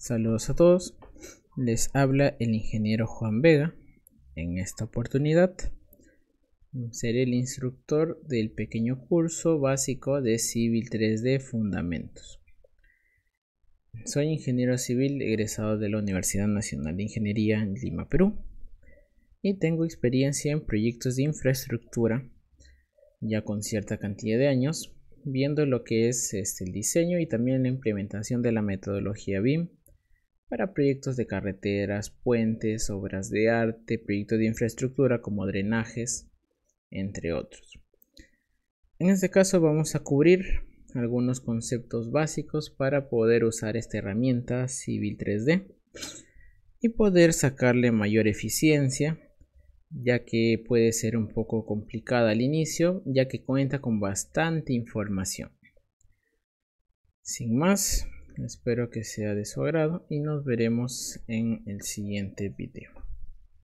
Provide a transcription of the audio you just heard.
Saludos a todos, les habla el ingeniero Juan Vega. En esta oportunidad seré el instructor del pequeño curso básico de Civil 3D Fundamentos. Soy ingeniero civil egresado de la Universidad Nacional de Ingeniería en Lima, Perú, y tengo experiencia en proyectos de infraestructura ya con cierta cantidad de años, viendo lo que es este, el diseño y también la implementación de la metodología BIM para proyectos de carreteras, puentes, obras de arte, proyectos de infraestructura como drenajes, entre otros. En este caso vamos a cubrir algunos conceptos básicos para poder usar esta herramienta Civil 3D y poder sacarle mayor eficiencia ya que puede ser un poco complicada al inicio ya que cuenta con bastante información. Sin más, Espero que sea de su agrado y nos veremos en el siguiente video.